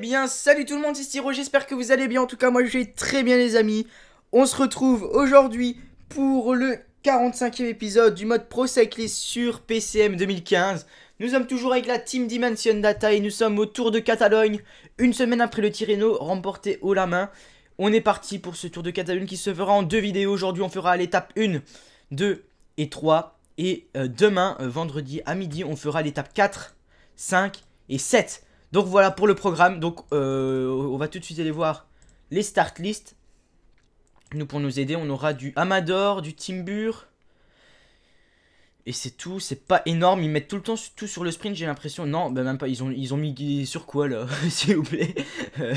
bien, salut tout le monde, c'est Roger, j'espère que vous allez bien. En tout cas, moi je vais très bien, les amis. On se retrouve aujourd'hui pour le 45e épisode du mode Pro cycliste sur PCM 2015. Nous sommes toujours avec la Team Dimension Data et nous sommes au Tour de Catalogne, une semaine après le Tirreno remporté haut la main. On est parti pour ce Tour de Catalogne qui se fera en deux vidéos. Aujourd'hui, on fera l'étape 1, 2 et 3. Et euh, demain, euh, vendredi à midi, on fera l'étape 4, 5 et 7. Donc voilà pour le programme. Donc euh, on va tout de suite aller voir les start list. Nous pour nous aider, on aura du Amador, du Timbur. Et c'est tout, c'est pas énorme, ils mettent tout le temps tout sur le sprint, j'ai l'impression. Non, ben même pas, ils ont, ils ont mis sur quoi là, s'il vous plaît euh,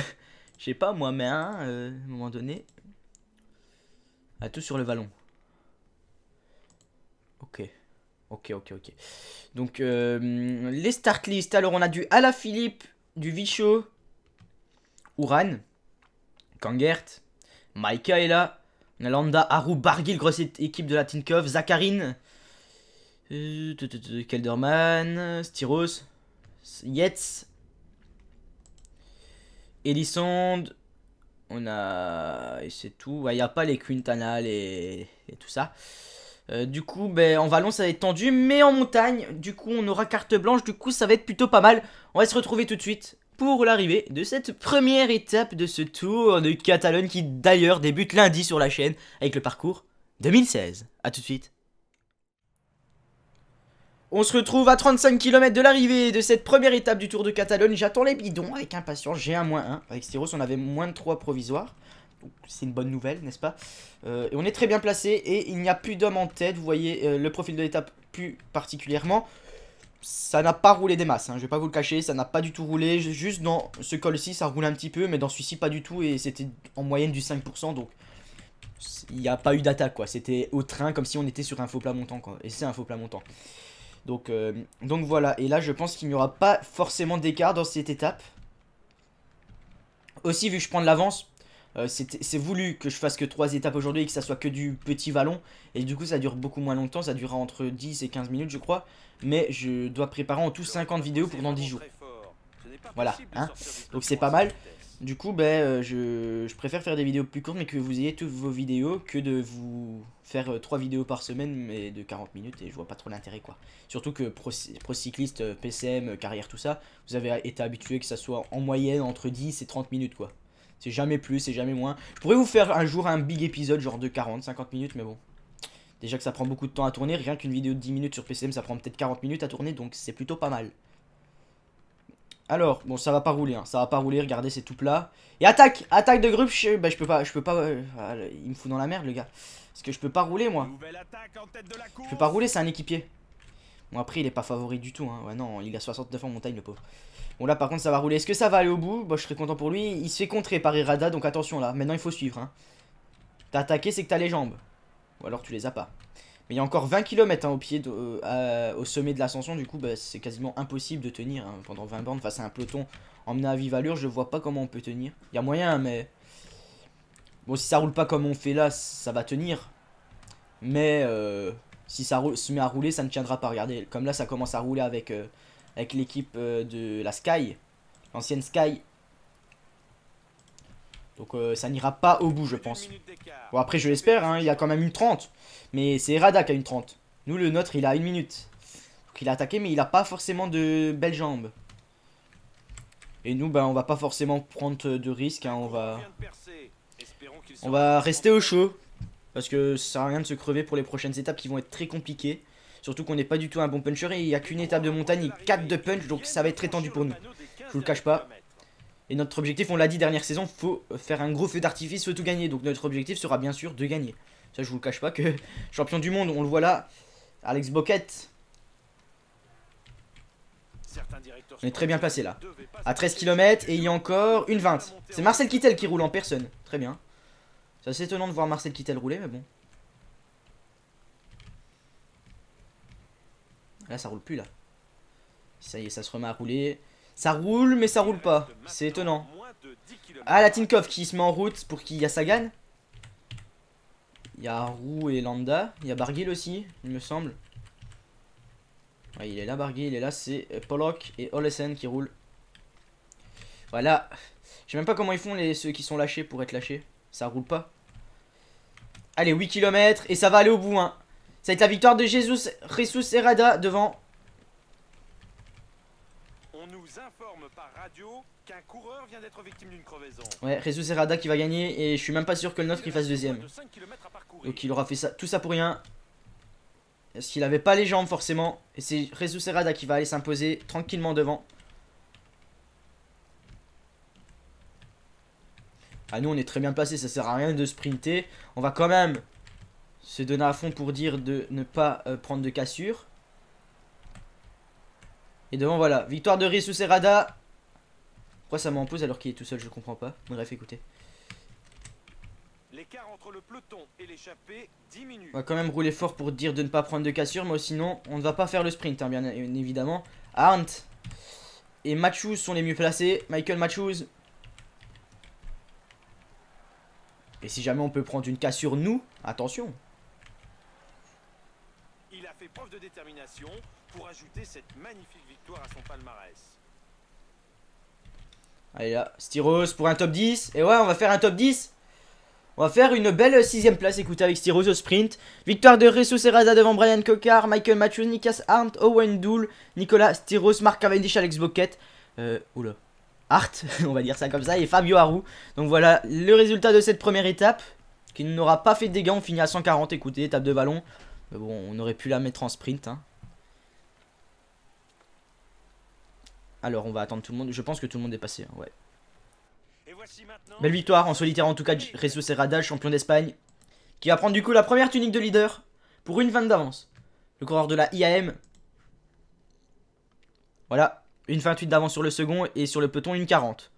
Je sais pas moi, mais hein, à un moment donné. à tout sur le vallon Ok. Ok, ok, ok. Donc, euh, les start list. Alors, on a du Alaphilippe, du Vichot, Uran, Kangert, Maika est là. On a Landa, Haru, Bargil grosse équipe de la Tinkoff, euh, Kelderman, Styros, Yetz, Elisande. On a. Et c'est tout. Il n'y a pas les Quintana, les... et tout ça. Euh, du coup, ben, en vallon, ça va être tendu, mais en montagne, du coup, on aura carte blanche, du coup, ça va être plutôt pas mal. On va se retrouver tout de suite pour l'arrivée de cette première étape de ce tour de Catalogne qui, d'ailleurs, débute lundi sur la chaîne avec le parcours 2016. A tout de suite. On se retrouve à 35 km de l'arrivée de cette première étape du Tour de Catalogne. J'attends les bidons avec impatience. J'ai un moins 1. Avec Styros, on avait moins de 3 provisoires c'est une bonne nouvelle, n'est-ce pas euh, Et on est très bien placé et il n'y a plus d'homme en tête. Vous voyez euh, le profil de l'étape plus particulièrement. Ça n'a pas roulé des masses, hein, je vais pas vous le cacher, ça n'a pas du tout roulé. Juste dans ce col-ci, ça roule un petit peu, mais dans celui-ci, pas du tout. Et c'était en moyenne du 5%, donc il n'y a pas eu d'attaque, quoi. C'était au train, comme si on était sur un faux plat montant, quoi. Et c'est un faux plat montant. Donc, euh, donc voilà, et là, je pense qu'il n'y aura pas forcément d'écart dans cette étape. Aussi, vu que je prends de l'avance, euh, c'est voulu que je fasse que 3 étapes aujourd'hui et que ça soit que du petit vallon. Et du coup, ça dure beaucoup moins longtemps. Ça durera entre 10 et 15 minutes, je crois. Mais je dois préparer en tout 50 vidéos pour dans 10 jours. Voilà. Hein Donc c'est pas mal. Du coup, ben, euh, je, préfère faire des vidéos plus courtes, mais que vous ayez toutes vos vidéos, que de vous faire 3 euh, vidéos par semaine, mais de 40 minutes, et je vois pas trop l'intérêt, quoi. Surtout que pro, pro cycliste, PCM, carrière, tout ça, vous avez été habitué que ça soit en moyenne entre 10 et 30 minutes, quoi. C'est jamais plus, c'est jamais moins. Je pourrais vous faire un jour un big épisode, genre de 40, 50 minutes, mais bon. Déjà que ça prend beaucoup de temps à tourner, rien qu'une vidéo de 10 minutes sur PCM, ça prend peut-être 40 minutes à tourner, donc c'est plutôt pas mal. Alors, bon, ça va pas rouler, hein. ça va pas rouler, regardez, c'est tout plat. Et attaque Attaque de groupe, bah, je peux pas, je peux pas, euh, ah, il me fout dans la merde, le gars. Parce que je peux pas rouler, moi. Je peux pas rouler, c'est un équipier. Bon, après, il est pas favori du tout. Hein. Ouais, non, il a 69 en montagne, le pauvre. Bon, là, par contre, ça va rouler. Est-ce que ça va aller au bout Bah, je serais content pour lui. Il se fait contrer par Irada, donc attention, là. Maintenant, il faut suivre. Hein. T'as attaqué, c'est que t'as les jambes. Ou alors, tu les as pas. Mais il y a encore 20 km hein, au, pied euh, au sommet de l'ascension. Du coup, bah, c'est quasiment impossible de tenir hein. pendant 20 bornes face à un peloton emmené à vive allure. Je vois pas comment on peut tenir. Il y a moyen, mais... Bon, si ça roule pas comme on fait là, ça va tenir. Mais... Euh, si ça se met à rouler, ça ne tiendra pas. Regardez, comme là, ça commence à rouler avec, euh, avec l'équipe euh, de la Sky, l'ancienne Sky. Donc euh, ça n'ira pas au bout, je pense. Bon, après, je l'espère, hein, il y a quand même une 30. Mais c'est Rada qui a une 30. Nous, le nôtre, il a une minute. Donc il a attaqué, mais il n'a pas forcément de belles jambes. Et nous, ben, on va pas forcément prendre de risques. Hein, on va... On va rester au chaud. Parce que ça sert à rien de se crever pour les prochaines étapes qui vont être très compliquées. Surtout qu'on n'est pas du tout un bon puncher et il n'y a qu'une étape de montagne 4 de punch, donc ça va être très tendu pour nous. Je vous le cache pas. Et notre objectif, on l'a dit dernière saison, faut faire un gros feu d'artifice, faut tout gagner. Donc notre objectif sera bien sûr de gagner. Ça, je vous le cache pas que champion du monde, on le voit là, Alex Boquette. On est très bien placé là. À 13 km et il y a encore une 20. C'est Marcel Kittel qui roule en personne. Très bien. C'est étonnant de voir Marcel le rouler, mais bon. Là, ça roule plus, là. Ça y est, ça se remet à rouler. Ça roule, mais ça roule pas. C'est étonnant. Ah, la Tinkoff qui se met en route pour qu'il y a Sagan. Il y a Roux et Landa. Il y a Barguil aussi, il me semble. il est là, Barguil, il est là. C'est euh, Pollock et Olesen qui roulent. Voilà. Je sais même pas comment ils font les, ceux qui sont lâchés pour être lâchés. Ça roule pas. Allez, 8 km et ça va aller au bout. Hein. Ça va être la victoire de Jesus, Jesus Herrada devant. On nous informe par Ouais, Jesus qui va gagner et je suis même pas sûr que le nôtre il fasse deuxième. Donc il aura fait ça, tout ça pour rien. Parce qu'il avait pas les jambes forcément. Et c'est Jesus Herrada qui va aller s'imposer tranquillement devant. Ah nous, on est très bien placé, ça sert à rien de sprinter. On va quand même se donner à fond pour dire de ne pas euh, prendre de cassure. Et devant, voilà. Victoire de Risu Serrada. Pourquoi ça m'en pose alors qu'il est tout seul Je comprends pas. Bref, écoutez. L'écart entre le peloton et l'échappée On va quand même rouler fort pour dire de ne pas prendre de cassure, mais sinon on ne va pas faire le sprint, hein, bien euh, évidemment. Arndt et Matthews sont les mieux placés. Michael Matthews Et si jamais on peut prendre une casse sur nous, attention. Il a fait preuve de détermination pour ajouter cette magnifique victoire à son palmarès. Allez là, Styros pour un top 10. Et ouais, on va faire un top 10. On va faire une belle sixième place, écoutez, avec Styros au sprint. Victoire de et Serraza devant Brian Cocard, Michael Matthews, Nikas Arndt, Owen Dool, Nicolas Styros, Mark Cavendish, Alex Boquette euh, oula. Art, on va dire ça comme ça, et Fabio Haru. Donc voilà le résultat de cette première étape, qui n'aura pas fait de dégâts, on finit à 140, écoutez, étape de ballon. Mais bon, on aurait pu la mettre en sprint. Hein. Alors on va attendre tout le monde, je pense que tout le monde est passé, hein, ouais. Belle victoire en solitaire en tout cas Jesus champion d'Espagne, qui va prendre du coup la première tunique de leader pour une vingtaine d'avance. Le coureur de la IAM. Voilà, une 28 d'avance sur le second et sur le peloton une 40.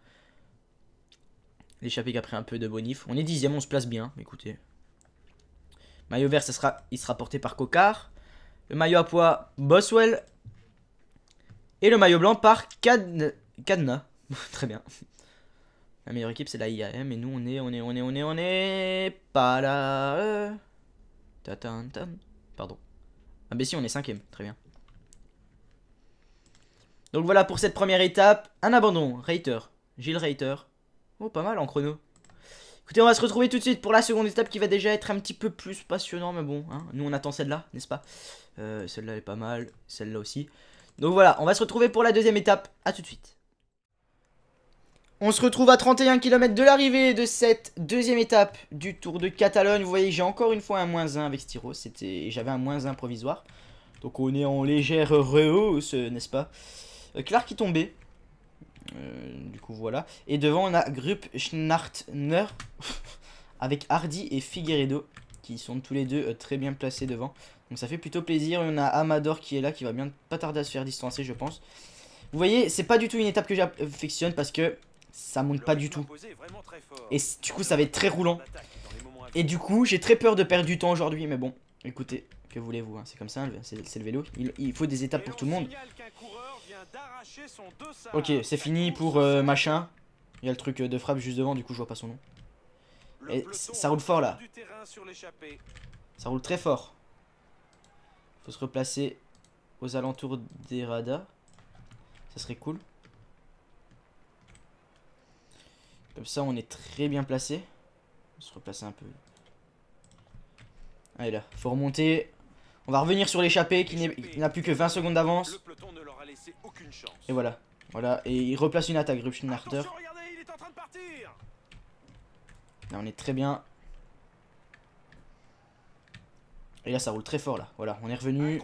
L'échappé qui a pris un peu de bonif. On est dixième, on se place bien, écoutez. Maillot vert, ça sera, il sera porté par Cocard. Le maillot à poids, Boswell. Et le maillot blanc par Cadna. Très bien. La meilleure équipe, c'est la IAM. Et nous, on est, on est, on est, on est, on est... Pas là. Pardon. Ah, bah si, on est cinquième. Très bien. Donc voilà pour cette première étape. Un abandon. Reiter. Gilles Reiter. Oh, pas mal en chrono. Écoutez, on va se retrouver tout de suite pour la seconde étape qui va déjà être un petit peu plus passionnant. Mais bon, hein. nous on attend celle-là, n'est-ce pas euh, Celle-là est pas mal. Celle-là aussi. Donc voilà, on va se retrouver pour la deuxième étape. à tout de suite. On se retrouve à 31 km de l'arrivée de cette deuxième étape du Tour de Catalogne. Vous voyez, j'ai encore une fois un moins 1 avec c'était, J'avais un moins 1 provisoire. Donc on est en légère rehausse, n'est-ce pas Clark est tombé. Euh, du coup, voilà. Et devant, on a Grupp Schnartner avec Hardy et Figueredo qui sont tous les deux euh, très bien placés devant. Donc ça fait plutôt plaisir. On a Amador qui est là, qui va bien pas tarder à se faire distancer, je pense. Vous voyez, c'est pas du tout une étape que j'affectionne parce que ça monte pas du tout. Et du coup, ça va être très roulant. Et du coup, j'ai très peur de perdre du temps aujourd'hui. Mais bon, écoutez, que voulez-vous hein. C'est comme ça, c'est le vélo. il, faut des étapes pour tout le monde. Ok, c'est fini pour euh, machin. Il y a le truc euh, de frappe juste devant, du coup je vois pas son nom. Et ça roule fort là. Ça roule très fort. Faut se replacer aux alentours des radars. Ça serait cool. Comme ça, on est très bien placé. On se replacer un peu. Allez là, faut remonter. On va revenir sur l'échappée qui n'a plus que 20 secondes d'avance aucune chance. Et voilà. Voilà. Et il replace une attaque, Ruption Arthur. Là, on est très bien. Et là, ça roule très fort, là. Voilà, on est revenu.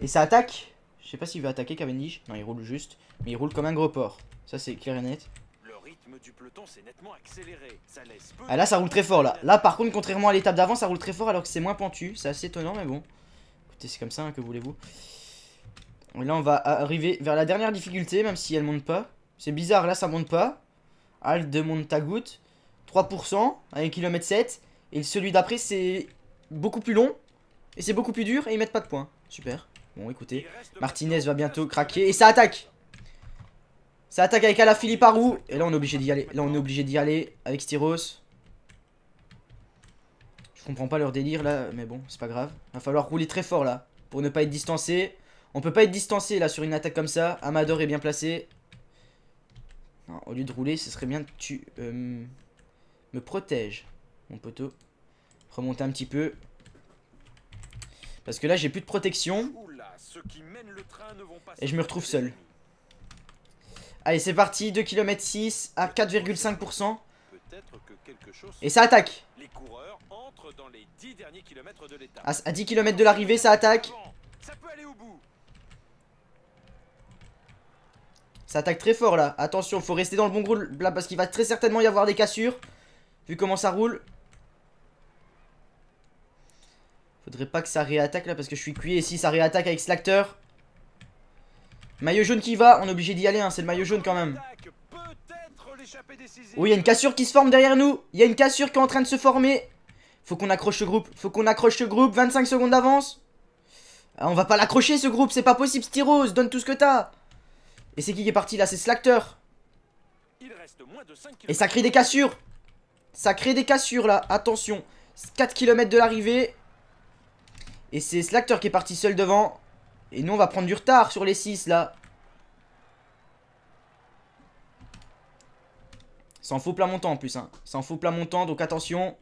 Et ça attaque. Je sais pas s'il veut attaquer Cavendish. Non, il roule juste. Mais il roule comme un gros porc. Ça, c'est clair et net. Le rythme du peloton nettement accéléré. Ah, là, ça roule très fort, là. Là, par contre, contrairement à l'étape d'avant, ça roule très fort alors que c'est moins pentu. C'est assez étonnant, mais bon. Écoutez, c'est comme ça, hein, que voulez-vous. Et là, on va arriver vers la dernière difficulté, même si elle monte pas. C'est bizarre, là, ça monte pas. Alt de monte à goutte. 3% un kilomètre 7. Et celui d'après, c'est beaucoup plus long. Et c'est beaucoup plus dur. Et ils mettent pas de points. Super. Bon, écoutez. Martinez va bientôt craquer. Et ça attaque Ça attaque avec Alaphilippe à Et là, on est obligé d'y aller. Là, on est obligé d'y aller avec Styros. Je comprends pas leur délire, là. Mais bon, c'est pas grave. Va falloir rouler très fort, là. Pour ne pas être distancé. On peut pas être distancé là sur une attaque comme ça. Amador est bien placé. au lieu de rouler, ce serait bien que tu euh, me protèges, mon poteau. Remonter un petit peu. Parce que là, j'ai plus de protection. Et je me retrouve seul. Allez, c'est parti. 2 km 6 à 4,5%. Et ça attaque. à, 10 km de l'arrivée, ça attaque. Ça attaque très fort là. Attention, faut rester dans le bon groupe là parce qu'il va très certainement y avoir des cassures. Vu comment ça roule. Faudrait pas que ça réattaque là parce que je suis cuit. Et si ça réattaque avec Slakter Maillot jaune qui va. On est obligé d'y aller. Hein. C'est le maillot jaune quand même. Oui, il y a une cassure qui se forme derrière nous. Il y a une cassure qui est en train de se former. Faut qu'on accroche ce groupe. Faut qu'on accroche ce groupe. 25 secondes d'avance. Ah, on va pas l'accrocher ce groupe. C'est pas possible, Styros. Donne tout ce que t'as. Et c'est qui qui est parti là C'est Slacter Et ça crée des cassures Ça crée des cassures là, attention 4 km de l'arrivée Et c'est Slacter qui est parti seul devant Et nous on va prendre du retard sur les 6 là Ça en faut plein montant en plus hein. Ça en faut plein montant donc attention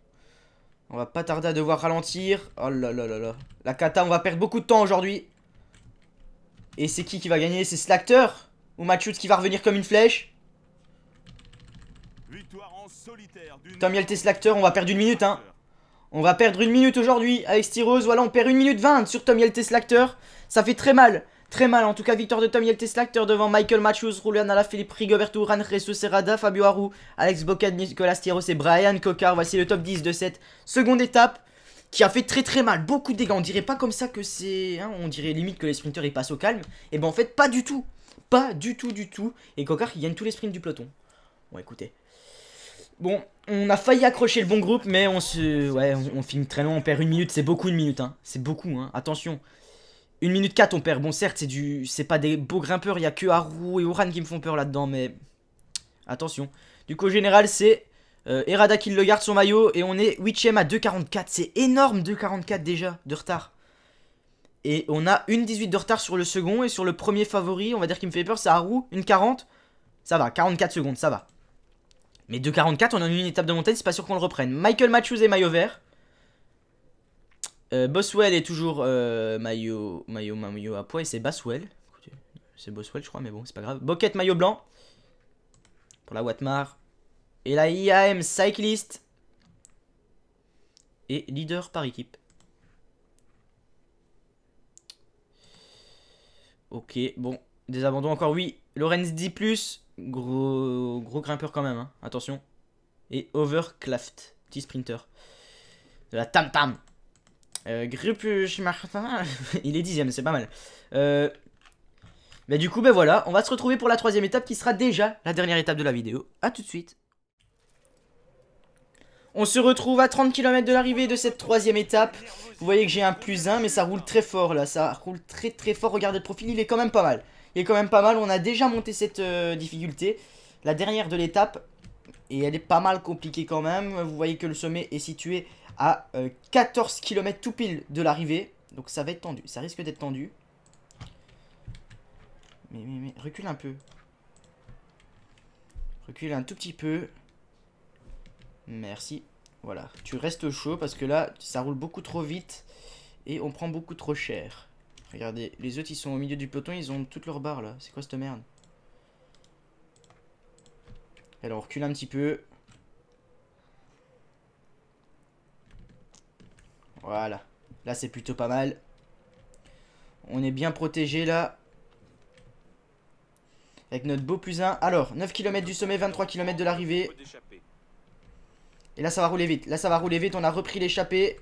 On va pas tarder à devoir ralentir Oh là là là là La cata on va perdre beaucoup de temps aujourd'hui Et c'est qui qui va gagner C'est Slacter ou Matthews qui va revenir comme une flèche. Tom Yalte on va perdre une minute, hein. On va perdre une minute aujourd'hui avec Styros. Voilà, on perd une minute 20 sur Tom Yalte Ça fait très mal. Très mal, en tout cas, victoire de Tom Yalte devant Michael Matthews, Rulian Ala, Philippe Rigoberto, Ran, Jesus Serrada, Fabio Haru, Alex Bocad, Nicolas Styros et Brian Cocard. Voici le top 10 de cette seconde étape qui a fait très très mal, beaucoup de dégâts. On dirait pas comme ça que c'est. Hein. on dirait limite que les sprinteurs ils passent au calme. Et eh ben en fait, pas du tout pas du tout, du tout. Et Cocard qui gagne tous les sprints du peloton. Bon, écoutez. Bon, on a failli accrocher le bon groupe, mais on se... Ouais, on, filme très long, on perd une minute, c'est beaucoup une minute, hein. C'est beaucoup, hein, attention. Une minute 4 on perd, bon certes, c'est du... C'est pas des beaux grimpeurs, il y a que Haru et Oran qui me font peur là-dedans, mais... Attention. Du coup, au général, c'est... Euh, Erada qui le garde son maillot, et on est 8ème à 2,44, c'est énorme 2,44 déjà, de retard. Et on a une 18 de retard sur le second. Et sur le premier favori, on va dire qu'il me fait peur, c'est Haru. Une 40. Ça va, 44 secondes, ça va. Mais de 44, on a une étape de montagne, c'est pas sûr qu'on le reprenne. Michael Matthews et maillot vert. Euh, Boswell est toujours euh, maillot, maillot, maillot à poids et c'est Boswell. C'est Boswell, je crois, mais bon, c'est pas grave. Boquette, maillot blanc. Pour la Watmar. Et la IAM Cycliste Et leader par équipe. Ok, bon. Des abandons encore, oui. Lorenz 10 plus. Gros, gros grimpeur quand même, hein. attention. Et Overclaft, petit sprinter. De la Tam Tam. Euh, Martin, il est dixième, c'est pas mal. Euh, bah du coup, ben voilà, on va se retrouver pour la troisième étape qui sera déjà la dernière étape de la vidéo. A tout de suite. On se retrouve à 30 km de l'arrivée de cette troisième étape. Vous voyez que j'ai un plus 1, mais ça roule très fort là. Ça roule très très fort. Regardez le profil, il est quand même pas mal. Il est quand même pas mal. On a déjà monté cette euh, difficulté. La dernière de l'étape. Et elle est pas mal compliquée quand même. Vous voyez que le sommet est situé à 14 euh, km tout pile de l'arrivée. Donc ça va être tendu. Ça risque d'être tendu. mais, recule un peu. Recule un tout petit peu. Merci. Voilà, tu restes chaud parce que là, ça roule beaucoup trop vite et on prend beaucoup trop cher. Regardez, les autres, ils sont au milieu du peloton, ils ont toutes leurs barres là. C'est quoi cette merde Alors, on recule un petit peu. Voilà. Là, c'est plutôt pas mal. On est bien protégé là. Avec notre beau plus 1. Alors, 9 km du sommet, 23 km de l'arrivée. Et là, ça va rouler vite. Là, ça va rouler vite. On a repris l'échappée.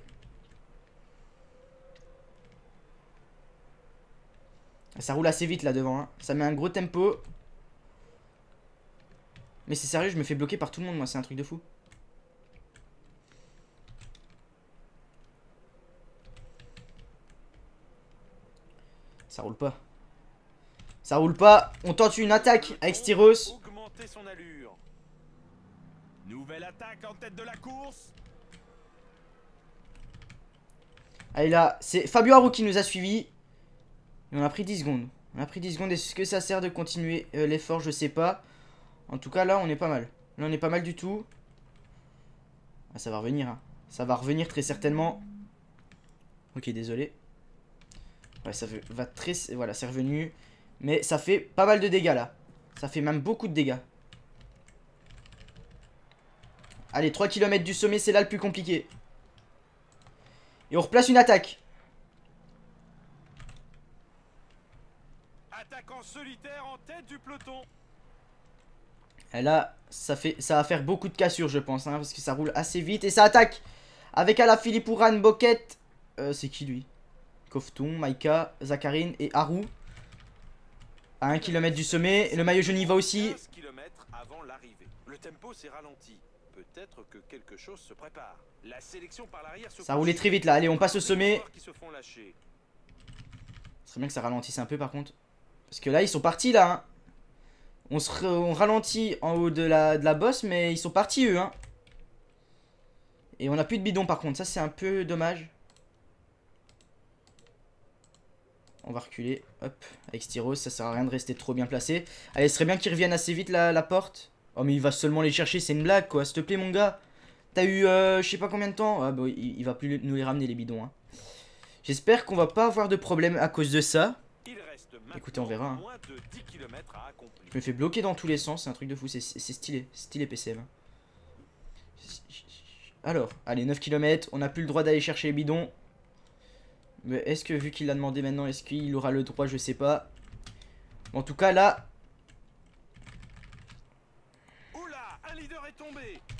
Ça roule assez vite là devant. Hein. Ça met un gros tempo. Mais c'est sérieux, je me fais bloquer par tout le monde, moi. C'est un truc de fou. Ça roule pas. Ça roule pas. On tente une attaque avec Styros. Nouvelle attaque en tête de la course. Allez là, c'est Fabio Haru qui nous a suivis. on a pris 10 secondes. On a pris 10 secondes. Est-ce que ça sert de continuer euh, l'effort Je sais pas. En tout cas, là, on est pas mal. Là, on est pas mal du tout. Ah, ça va revenir. Hein. Ça va revenir très certainement. Ok, désolé. Ouais, ça va très... Voilà, c'est revenu. Mais ça fait pas mal de dégâts, là. Ça fait même beaucoup de dégâts. Allez, 3 km du sommet, c'est là le plus compliqué. Et on replace une attaque. Attaquant solitaire en tête du peloton. Et là, ça, fait, ça va faire beaucoup de cassures, je pense, hein, parce que ça roule assez vite. Et ça attaque avec Alaphilippe Ouran, Boquette. Euh, c'est qui lui Kovtun, Maika, Zakarin et Haru. À 1 km du sommet. le maillot jaune y va aussi. Le tempo s'est ralenti peut-être que quelque chose se prépare. La sélection par l'arrière se Ça roulait très vite là. Allez, on passe au sommet. Ce serait bien que ça ralentisse un peu par contre. Parce que là, ils sont partis là. Hein. On, se ralentit en haut de la, de la bosse, mais ils sont partis eux. Hein. Et on a plus de bidon par contre. Ça, c'est un peu dommage. On va reculer. Hop. Avec Styros, ça sert à rien de rester trop bien placé. Allez, ce serait bien qu'ils reviennent assez vite la porte. Oh mais il va seulement les chercher, c'est une blague quoi, s'il te plaît mon gars. T'as eu euh, je sais pas combien de temps Ah bah il, va plus nous les ramener les bidons. Hein. J'espère qu'on va pas avoir de problème à cause de ça. Écoutez, on verra. Hein. Je me fais bloquer dans tous les sens, c'est un truc de fou, c'est stylé, stylé PCM. Alors, allez, 9 km, on n'a plus le droit d'aller chercher les bidons. Mais est-ce que, vu qu'il l'a demandé maintenant, est-ce qu'il aura le droit, je sais pas. En tout cas, là,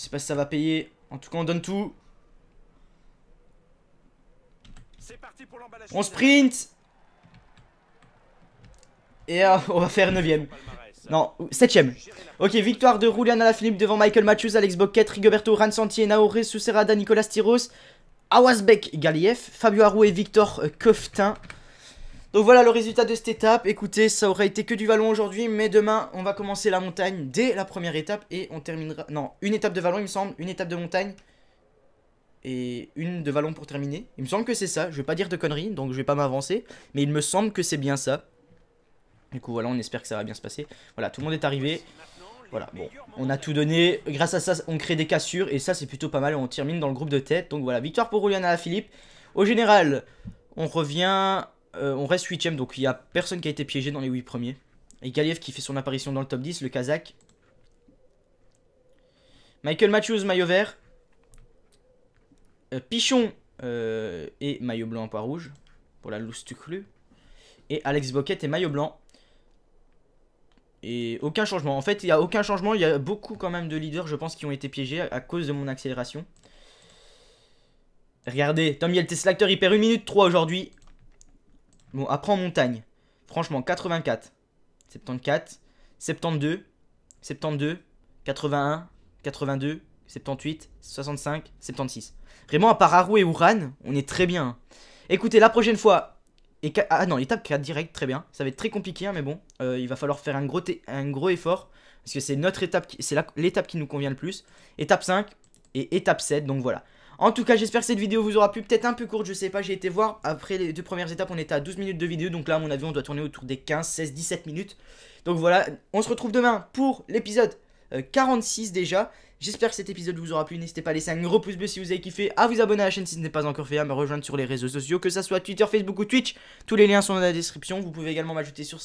Je sais pas si ça va payer. En tout cas, on donne tout. on sprint Et euh, on va faire 9ème. Non, 7ème. Ok, victoire de la Philippe devant Michael Matthews, Alex Bocquet, Rigoberto Ransanti, Naoré, Susera, Nicolas Tiros. Awasbek Galiev, Fabio Arou et Victor Coftin. Euh, donc voilà le résultat de cette étape. Écoutez, ça aurait été que du vallon aujourd'hui, mais demain, on va commencer la montagne dès la première étape et on terminera... Non, une étape de vallon, il me semble, une étape de montagne et une de vallon pour terminer. Il me semble que c'est ça. Je vais pas dire de conneries, donc je vais pas m'avancer, mais il me semble que c'est bien ça. Du coup, voilà, on espère que ça va bien se passer. Voilà, tout le monde est arrivé. Voilà, bon, on a tout donné. Grâce à ça, on crée des cassures et ça, c'est plutôt pas mal. On termine dans le groupe de tête. Donc voilà, victoire pour Juliana Philippe. Au général, on revient euh, on reste 8ème, donc il n'y a personne qui a été piégé dans les 8 premiers. Et Galiev qui fait son apparition dans le top 10, le Kazakh. Michael Matthews, maillot vert. Euh, Pichon euh, et maillot blanc, pas rouge. Pour la loose Et Alex Boquette et maillot blanc. Et aucun changement. En fait, il n'y a aucun changement. Il y a beaucoup quand même de leaders, je pense, qui ont été piégés à, cause de mon accélération. Regardez, Tom Yeltes l'acteur il perd 1 minute 3 aujourd'hui. Bon, après en montagne. Franchement, 84, 74, 72, 72, 81, 82, 78, 65, 76. Vraiment, à part Haru et Uran, on est très bien. Écoutez, la prochaine fois... Et ah non, étape 4 direct, très bien. Ça va être très compliqué, hein, mais bon, euh, il va falloir faire un gros, un gros effort. Parce que c'est notre étape, c'est l'étape qui nous convient le plus. Étape 5 et étape 7, donc voilà. En tout cas, j'espère que cette vidéo vous aura plu. Peut-être un peu courte, je sais pas. J'ai été voir. Après les deux premières étapes, on était à 12 minutes de vidéo. Donc là, à mon avis, on doit tourner autour des 15, 16, 17 minutes. Donc voilà, on se retrouve demain pour l'épisode 46 euh, déjà. J'espère que cet épisode vous aura plu. N'hésitez pas à laisser un gros pouce bleu si vous avez kiffé, à vous abonner à la chaîne si ce n'est pas encore fait, à me rejoindre sur les réseaux sociaux, que ça soit Twitter, Facebook ou Twitch. Tous les liens sont dans la description. Vous pouvez également m'ajouter sur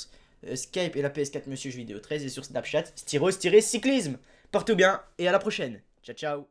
euh, Skype et la PS4 Monsieur Vidéo 13 et sur Snapchat, styro cyclisme Portez-vous bien et à la prochaine. Ciao ciao